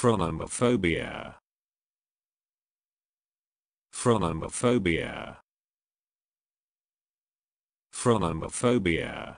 Phronomophobia. Phronomophobia. Phronomophobia.